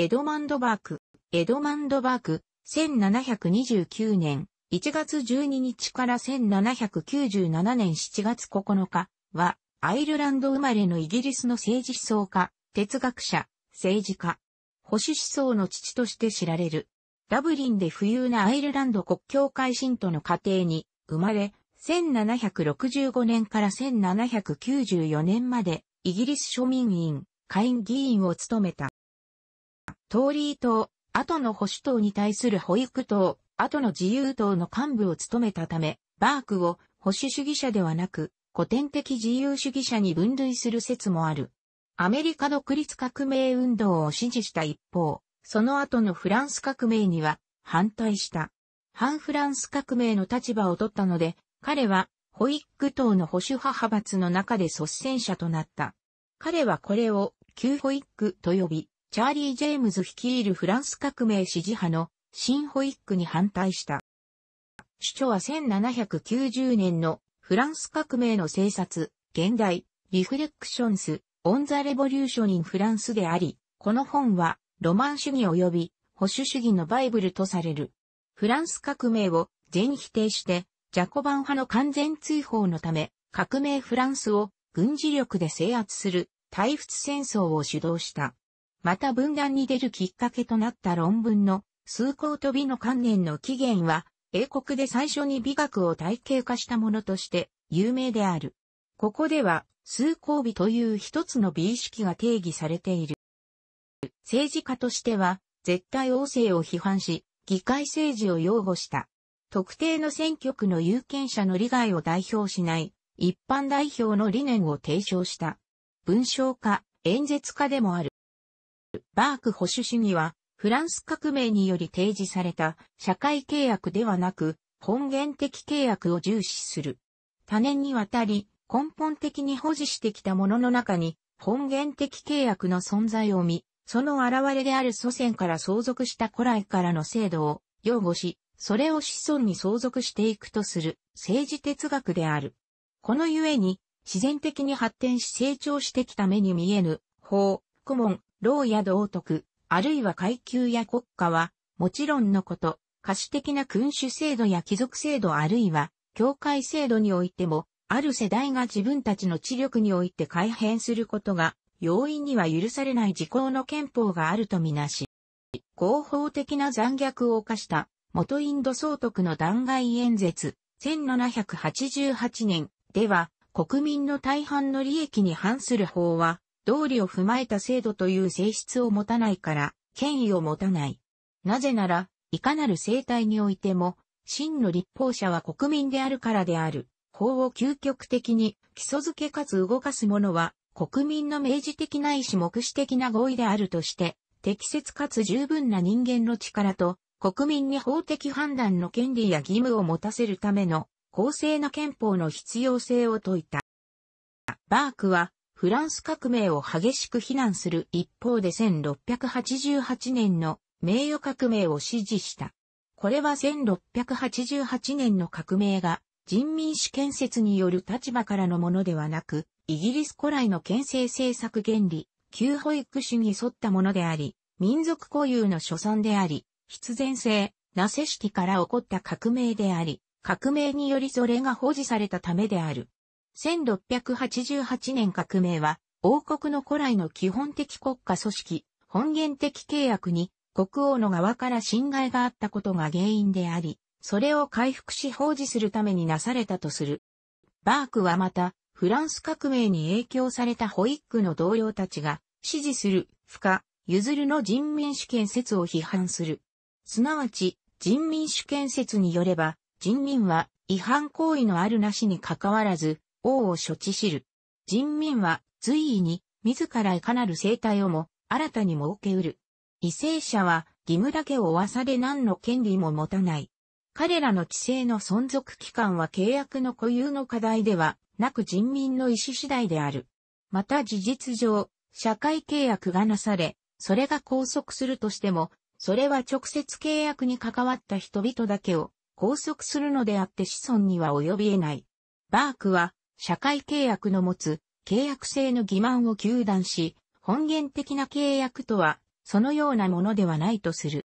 エドマンドバーク、エドマンドバーク、1729年1月12日から1797年7月9日は、アイルランド生まれのイギリスの政治思想家、哲学者、政治家、保守思想の父として知られる。ダブリンで富裕なアイルランド国教会信徒の家庭に生まれ、1765年から1794年までイギリス庶民院会院議員を務めた。トーリー党、後の保守党に対する保育党、後の自由党の幹部を務めたため、バークを保守主義者ではなく、古典的自由主義者に分類する説もある。アメリカ独立革命運動を支持した一方、その後のフランス革命には反対した。反フランス革命の立場を取ったので、彼はホイック党の保守派派閥の中で率先者となった。彼はこれを旧ホイックと呼び、チャーリー・ジェームズ率いるフランス革命支持派の新保ッ区に反対した。主張は1790年のフランス革命の政策、現代、リフレクションス、オンザ・レボリューション・イン・フランスであり、この本はロマン主義及び保守主義のバイブルとされる。フランス革命を全否定して、ジャコバン派の完全追放のため、革命フランスを軍事力で制圧する対仏戦争を主導した。また分断に出るきっかけとなった論文の、崇高と美の観念の起源は、英国で最初に美学を体系化したものとして有名である。ここでは、崇高美という一つの美意識が定義されている。政治家としては、絶対王政を批判し、議会政治を擁護した。特定の選挙区の有権者の利害を代表しない、一般代表の理念を提唱した。文章家、演説家でもある。バーク保守主義は、フランス革命により提示された社会契約ではなく、本源的契約を重視する。多年にわたり、根本的に保持してきたものの中に、本源的契約の存在を見、その現れである祖先から相続した古来からの制度を擁護し、それを子孫に相続していくとする政治哲学である。このゆえに、自然的に発展し成長してきた目に見えぬ、法、顧問、老や道徳、あるいは階級や国家は、もちろんのこと、可視的な君主制度や貴族制度あるいは、教会制度においても、ある世代が自分たちの知力において改変することが、容易には許されない時効の憲法があるとみなし、合法的な残虐を犯した元インド総督の弾劾演説、1788年では国民の大半の利益に反する法は道理を踏まえた制度という性質を持たないから、権威を持たない。なぜなら、いかなる政体においても、真の立法者は国民であるからである。法を究極的に基礎づけかつ動かすものは、国民の明示的ないし目視的な合意であるとして、適切かつ十分な人間の力と、国民に法的判断の権利や義務を持たせるための公正な憲法の必要性を説いた。バークは、フランス革命を激しく非難する一方で1688年の名誉革命を支持した。これは1688年の革命が人民主建設による立場からのものではなく、イギリス古来の憲政政策原理、旧保育主に沿ったものであり、民族固有の所存であり、必然性、ナセシティから起こった革命であり、革命によりそれが保持されたためである。1688年革命は、王国の古来の基本的国家組織、本源的契約に、国王の側から侵害があったことが原因であり、それを回復し保持するためになされたとする。バークはまた、フランス革命に影響されたホイックの同僚たちが、支持する、不可、譲るの人民主権説を批判する。すなわち、人民主権説によれば、人民は違反行為のあるなしに関わらず、王を処置しる。人民は随意に自らいかなる生態をも新たに設けうる。為政者は義務だけを負わされ何の権利も持たない。彼らの知性の存続期間は契約の固有の課題ではなく人民の意思次第である。また事実上、社会契約がなされ、それが拘束するとしても、それは直接契約に関わった人々だけを拘束するのであって子孫には及び得ない。バークは社会契約の持つ契約性の欺瞞を求断し、本源的な契約とは、そのようなものではないとする。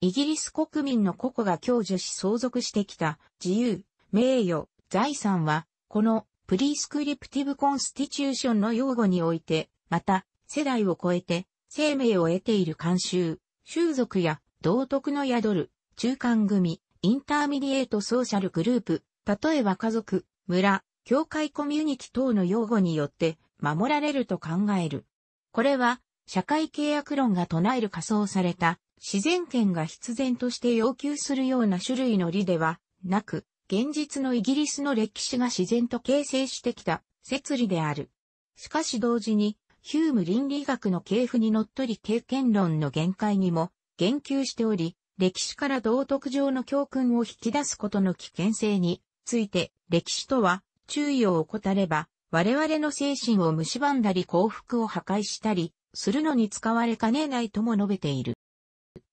イギリス国民の個々が享受し相続してきた自由、名誉、財産は、このプリスクリプティブコンスティチューションの用語において、また、世代を超えて、生命を得ている慣習、習俗や道徳の宿る、中間組、インターミディエートソーシャルグループ、例えば家族、村、教会コミュニティ等の擁護によって守られると考える。これは、社会契約論が唱える仮想された自然権が必然として要求するような種類の理ではなく、現実のイギリスの歴史が自然と形成してきた摂理である。しかし同時に、ヒューム倫理学の系譜にのっとり経験論の限界にも言及しており、歴史から道徳上の教訓を引き出すことの危険性について、歴史とは注意を怠れば、我々の精神を蝕んだり幸福を破壊したり、するのに使われかねないとも述べている。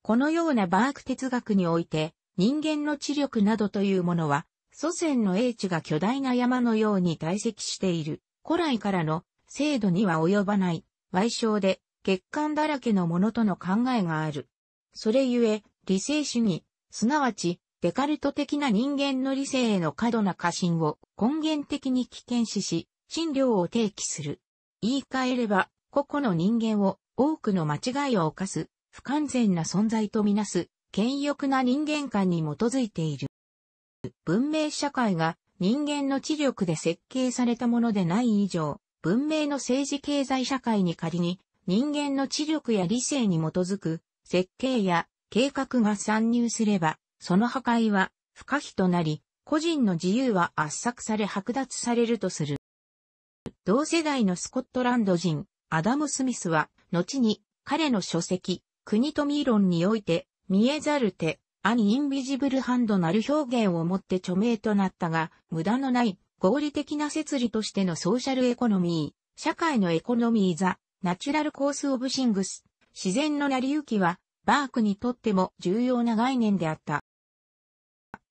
このようなバーク哲学において、人間の知力などというものは、祖先の英知が巨大な山のように堆積している。古来からの精度には及ばない、歪償で、欠陥だらけのものとの考えがある。それゆえ、理性主義、すなわち、デカルト的な人間の理性への過度な過信を根源的に危険視し、診療を提起する。言い換えれば、個々の人間を多くの間違いを犯す、不完全な存在とみなす、権欲な人間観に基づいている。文明社会が人間の知力で設計されたものでない以上、文明の政治経済社会に仮に人間の知力や理性に基づく設計や計画が参入すれば、その破壊は不可避となり、個人の自由は圧搾され剥奪されるとする。同世代のスコットランド人、アダム・スミスは、後に彼の書籍、国とミー論において、見えざる手、アニ・インビジブル・ハンドなる表現をもって著名となったが、無駄のない合理的な摂理としてのソーシャルエコノミー、社会のエコノミー・ザ・ナチュラル・コース・オブ・シングス、自然の成り行きは、バークにとっても重要な概念であった。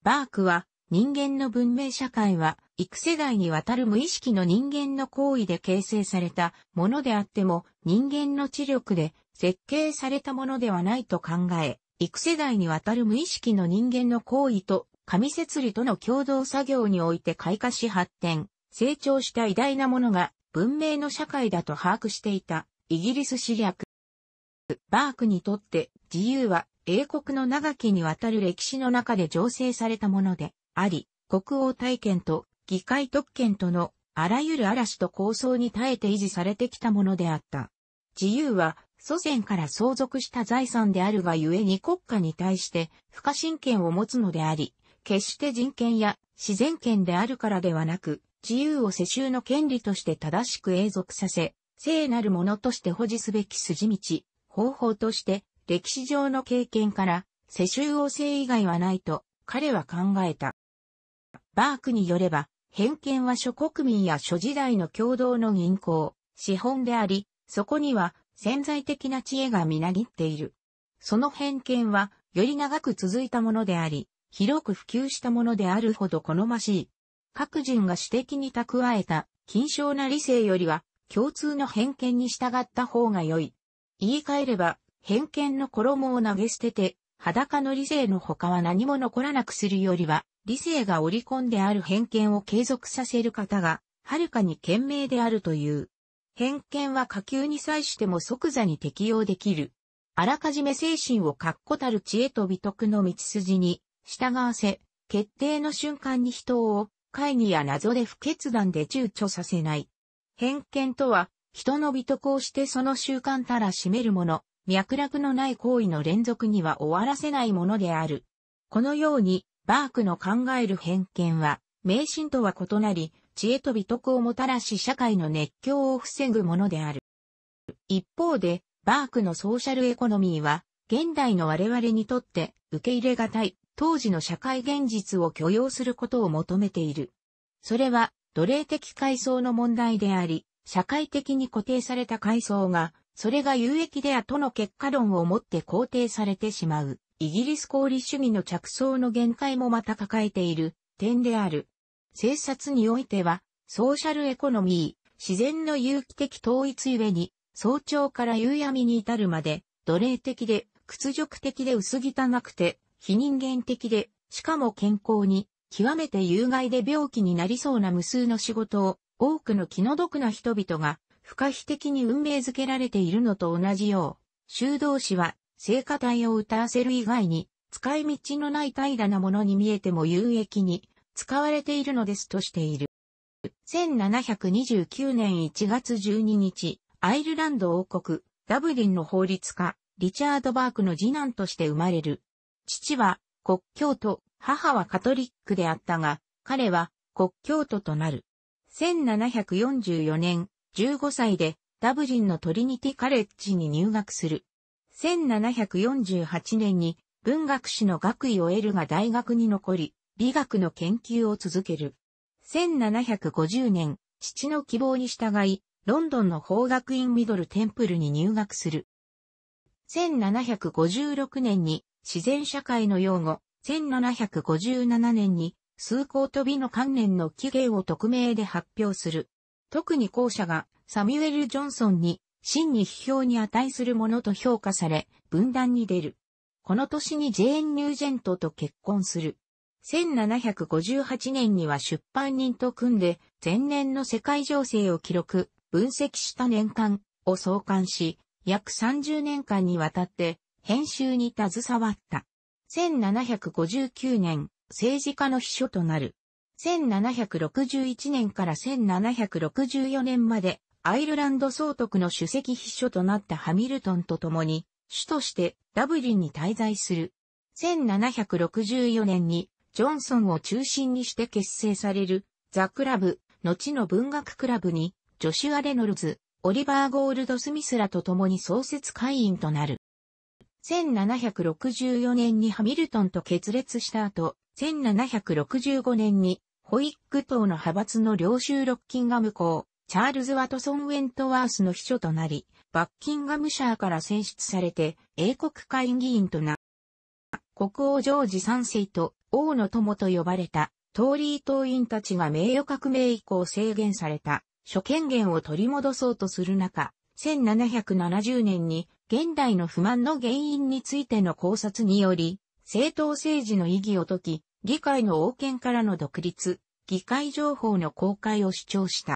バークは、人間の文明社会は、幾世代にわたる無意識の人間の行為で形成されたものであっても、人間の知力で設計されたものではないと考え、幾世代にわたる無意識の人間の行為と、紙設理との共同作業において開花し発展、成長した偉大なものが文明の社会だと把握していた、イギリス史略。バークにとって自由は英国の長きにわたる歴史の中で醸成されたものであり、国王体験と議会特権とのあらゆる嵐と構想に耐えて維持されてきたものであった。自由は祖先から相続した財産であるが故に国家に対して不可侵権を持つのであり、決して人権や自然権であるからではなく、自由を世襲の権利として正しく永続させ、聖なるものとして保持すべき筋道、方法として歴史上の経験から、世襲王政以外はないと、彼は考えた。バークによれば、偏見は諸国民や諸時代の共同の銀行、資本であり、そこには潜在的な知恵がみなぎっている。その偏見は、より長く続いたものであり、広く普及したものであるほど好ましい。各人が私的に蓄えた、緊張な理性よりは、共通の偏見に従った方が良い。言い換えれば、偏見の衣を投げ捨てて、裸の理性の他は何も残らなくするよりは、理性が織り込んである偏見を継続させる方が、はるかに賢明であるという。偏見は下級に際しても即座に適用できる。あらかじめ精神を確固たる知恵と美徳の道筋に従わせ、決定の瞬間に人を会議や謎で不決断で躊躇させない。偏見とは、人の美徳をしてその習慣たら占めるもの、脈絡のない行為の連続には終わらせないものである。このように、バークの考える偏見は、迷信とは異なり、知恵と美徳をもたらし社会の熱狂を防ぐものである。一方で、バークのソーシャルエコノミーは、現代の我々にとって受け入れがたい、当時の社会現実を許容することを求めている。それは、奴隷的階層の問題であり、社会的に固定された階層がそれが有益であとの結果論をもって肯定されてしまう、イギリス功利主義の着想の限界もまた抱えている点である。政策においては、ソーシャルエコノミー、自然の有機的統一ゆえに、早朝から夕闇に至るまで、奴隷的で、屈辱的で薄汚くて、非人間的で、しかも健康に、極めて有害で病気になりそうな無数の仕事を、多くの気の毒な人々が、不可避的に運命づけられているのと同じよう、修道士は、聖歌隊を歌わせる以外に、使い道のない平らなものに見えても有益に使われているのですとしている。1729年1月12日、アイルランド王国、ダブリンの法律家、リチャード・バークの次男として生まれる。父は国教徒、母はカトリックであったが、彼は国教徒となる。1744年、15歳でダブリンのトリニティカレッジに入学する。1748年に文学史の学位を得るが大学に残り、美学の研究を続ける。1750年、父の希望に従い、ロンドンの法学院ミドルテンプルに入学する。1756年に自然社会の用語、1757年に崇高と美の観念の起源を匿名で発表する。特に後者がサミュエル・ジョンソンに真に批評に値するものと評価され、分断に出る。この年にジェーン・ニュージェントと結婚する。1758年には出版人と組んで、前年の世界情勢を記録、分析した年間を創刊し、約30年間にわたって編集に携わった。1759年、政治家の秘書となる。1761年から1764年まで、アイルランド総督の主席秘書となったハミルトンと共に、主としてダブリンに滞在する。1764年に、ジョンソンを中心にして結成される、ザ・クラブ、後の文学クラブに、ジョシュア・レノルズ、オリバー・ゴールド・スミスらと共に創設会員となる。1764年にハミルトンと決裂した後、1765年にホイック党の派閥の領収ロッキンガム校、チャールズ・ワトソン・ウェントワースの秘書となり、バッキンガムシャーから選出されて、英国会議員とな、国王ジョージ三世と王の友と呼ばれた、トーリー党員たちが名誉革命以降制限された、諸権限を取り戻そうとする中、1770年に現代の不満の原因についての考察により、政党政治の意義を解き、議会の王権からの独立、議会情報の公開を主張した。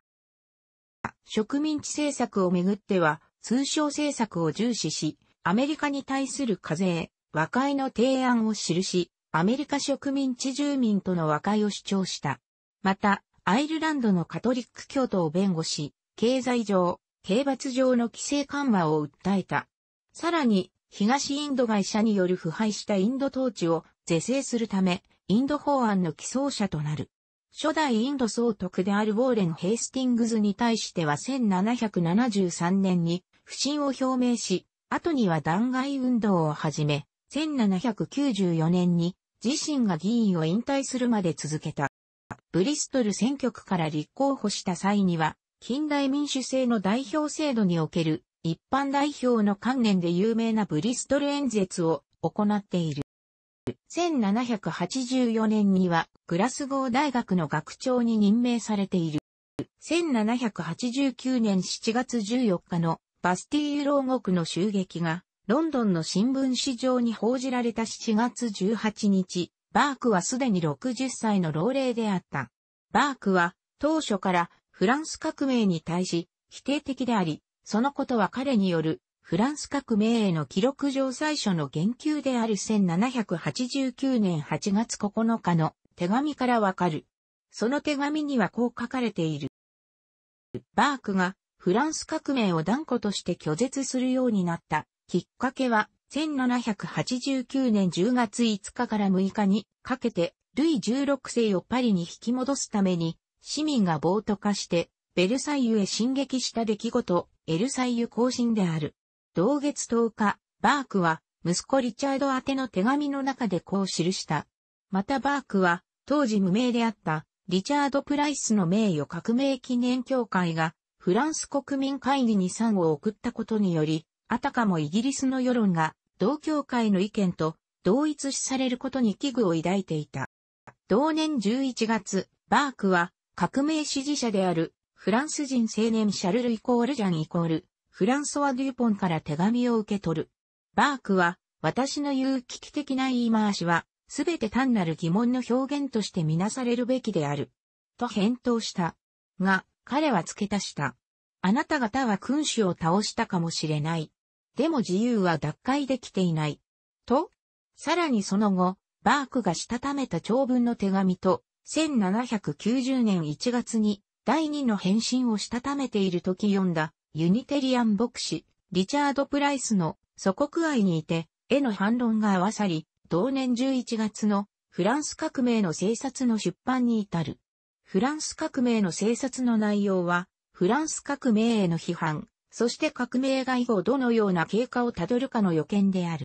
植民地政策をめぐっては、通商政策を重視し、アメリカに対する課税、和解の提案を記し、アメリカ植民地住民との和解を主張した。また、アイルランドのカトリック教徒を弁護し、経済上、刑罰上の規制緩和を訴えた。さらに、東インド会社による腐敗したインド統治を是正するため、インド法案の起草者となる。初代インド総督であるウォーレン・ヘイスティングズに対しては1773年に不信を表明し、後には弾劾運動を始め、1794年に自身が議員を引退するまで続けた。ブリストル選挙区から立候補した際には、近代民主制の代表制度における一般代表の観念で有名なブリストル演説を行っている。1784年にはグラスゴー大学の学長に任命されている。1789年7月14日のバスティーユ牢獄の襲撃がロンドンの新聞紙上に報じられた7月18日、バークはすでに60歳の老齢であった。バークは当初からフランス革命に対し否定的であり、そのことは彼によるフランス革命への記録上最初の言及である1789年8月9日の手紙からわかる。その手紙にはこう書かれている。バークがフランス革命を断固として拒絶するようになったきっかけは1789年10月5日から6日にかけてルイ16世をパリに引き戻すために市民が暴徒化してベルサイユへ進撃した出来事エルサイユ行進である。同月10日、バークは、息子リチャード宛ての手紙の中でこう記した。またバークは、当時無名であった、リチャード・プライスの名誉革命記念協会が、フランス国民会議に賛を送ったことにより、あたかもイギリスの世論が、同協会の意見と同一視されることに危惧を抱いていた。同年11月、バークは、革命支持者である、フランス人青年シャルル・イコール・ジャン・イコール、フランソワ・デュポンから手紙を受け取る。バークは、私の言う危機的な言い回しは、すべて単なる疑問の表現としてみなされるべきである。と返答した。が、彼は付け足した。あなた方は君主を倒したかもしれない。でも自由は脱会できていない。と、さらにその後、バークがしたためた長文の手紙と、1790年1月に第2の返信をしたためている時読んだユニテリアン牧師、リチャード・プライスの祖国愛にいて、への反論が合わさり、同年11月のフランス革命の政策の出版に至る。フランス革命の政策の内容は、フランス革命への批判、そして革命が以後どのような経過をたどるかの予見である。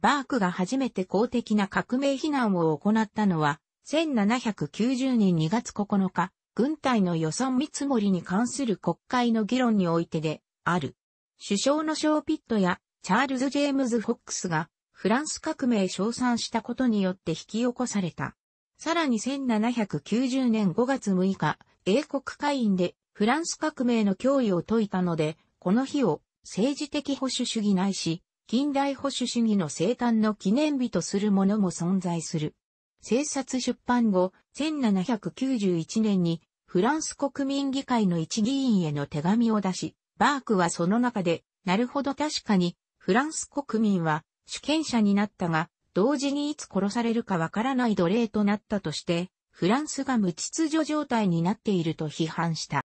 バークが初めて公的な革命非難を行ったのは、1790年2月9日、軍隊の予算見積もりに関する国会の議論においてで、ある。首相のショーピットやチャールズ・ジェームズ・フォックスがフランス革命称賛したことによって引き起こされた。さらに1790年5月6日、英国会員でフランス革命の脅威を解いたので、この日を政治的保守主義ないし、近代保守主義の生誕の記念日とするものも存在する。制冊出版後、1791年にフランス国民議会の一議員への手紙を出し、バークはその中で、なるほど確かに、フランス国民は主権者になったが、同時にいつ殺されるかわからない奴隷となったとして、フランスが無秩序状態になっていると批判した。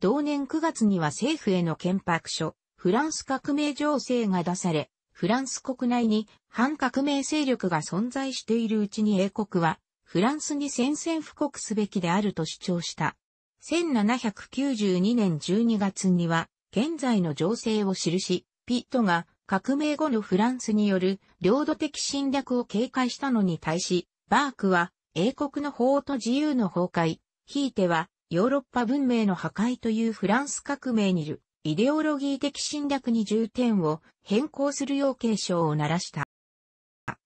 同年9月には政府への憲白書、フランス革命情勢が出され、フランス国内に反革命勢力が存在しているうちに英国は、フランスに宣戦布告すべきであると主張した。1792年12月には、現在の情勢を記し、ピットが革命後のフランスによる領土的侵略を警戒したのに対し、バークは英国の法と自由の崩壊、ひいてはヨーロッパ文明の破壊というフランス革命にいるイデオロギー的侵略に重点を変更するよう警鐘を鳴らした。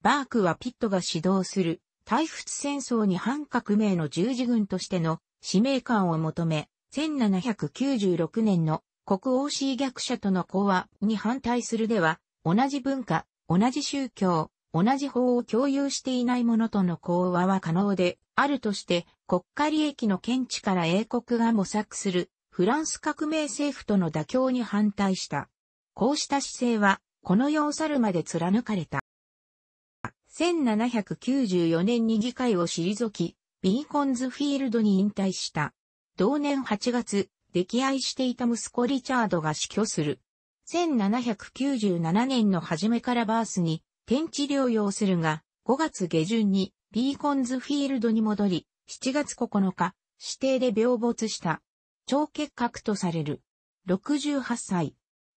バークはピットが指導する、大仏戦争に反革命の十字軍としての使命感を求め、1796年の国王氏逆者との講和に反対するでは、同じ文化、同じ宗教、同じ法を共有していない者との講和は可能であるとして、国家利益の見地から英国が模索するフランス革命政府との妥協に反対した。こうした姿勢は、この世を去るまで貫かれた。1794年に議会を退き、ビーコンズフィールドに引退した。同年8月、溺愛していた息子リチャードが死去する。1797年の初めからバースに天地療養するが、5月下旬にビーコンズフィールドに戻り、7月9日、指定で病没した。超結核とされる。68歳。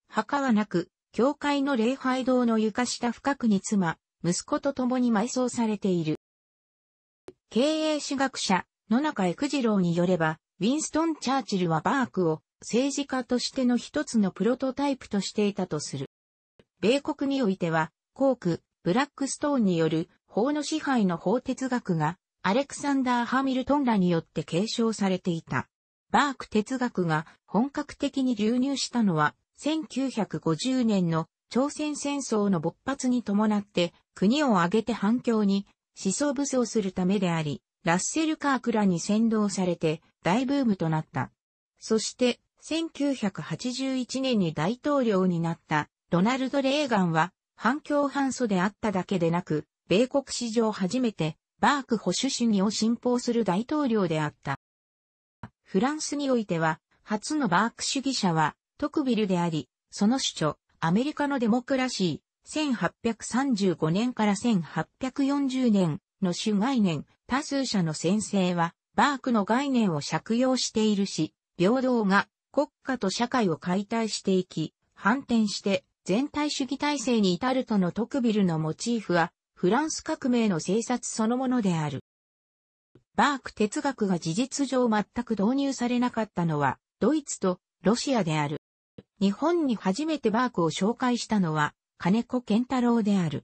墓はなく、教会の礼拝堂の床下深くに妻、息子と共に埋葬されている。経営史学者、野中育次郎によれば、ウィンストン・チャーチルはバークを政治家としての一つのプロトタイプとしていたとする。米国においては、コーク、ブラックストーンによる法の支配の法哲学が、アレクサンダー・ハミルトンらによって継承されていた。バーク哲学が本格的に流入したのは1950年の朝鮮戦争の勃発に伴って国を挙げて反響に思想武装するためであり、ラッセル・カークらに先導されて大ブームとなった。そして、1981年に大統領になったドナルド・レーガンは反共反訴であっただけでなく、米国史上初めてバーク保守主義を信奉する大統領であった。フランスにおいては、初のバーク主義者はトクビルであり、その主張、アメリカのデモクラシー、1835年から1840年の主概念、多数者の先生は、バークの概念を借用しているし、平等が国家と社会を解体していき、反転して全体主義体制に至るとのトクビルのモチーフは、フランス革命の政策そのものである。バーク哲学が事実上全く導入されなかったのは、ドイツとロシアである。日本に初めてバークを紹介したのは、金子健太郎である。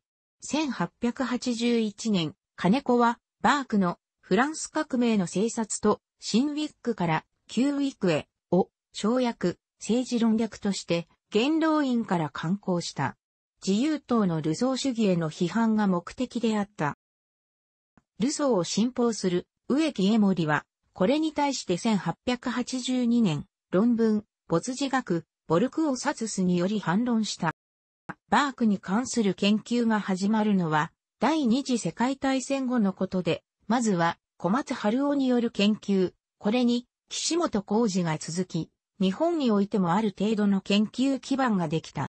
1881年、金子は、バークのフランス革命の政策と、新ウィックから旧ウィックへ、を、省略、政治論略として、元老院から刊行した。自由党のルソー主義への批判が目的であった。ルソーを信奉する植木江森は、これに対して1882年、論文、没自学、ボルクを殺すにより反論した。バークに関する研究が始まるのは、第二次世界大戦後のことで、まずは小松春夫による研究、これに岸本浩二が続き、日本においてもある程度の研究基盤ができた。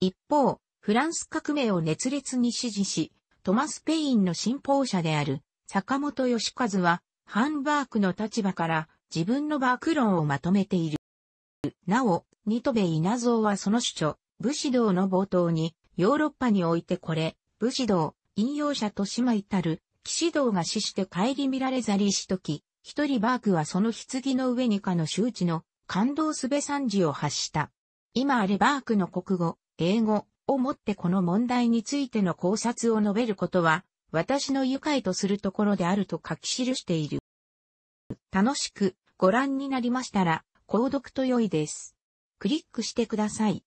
一方、フランス革命を熱烈に支持し、トマス・ペインの信奉者である坂本義和は、ハンバークの立場から自分のバーク論をまとめている。なお、ニトベ稲造はその主張、武士道の冒頭に、ヨーロッパにおいてこれ、武士道、引用者と島たる、騎士道が死して帰り見られざりしとき、一人バークはその棺の上にかの周知の感動すべ惨事を発した。今あれバークの国語、英語をもってこの問題についての考察を述べることは、私の愉快とするところであると書き記している。楽しくご覧になりましたら、購読と良いです。クリックしてください。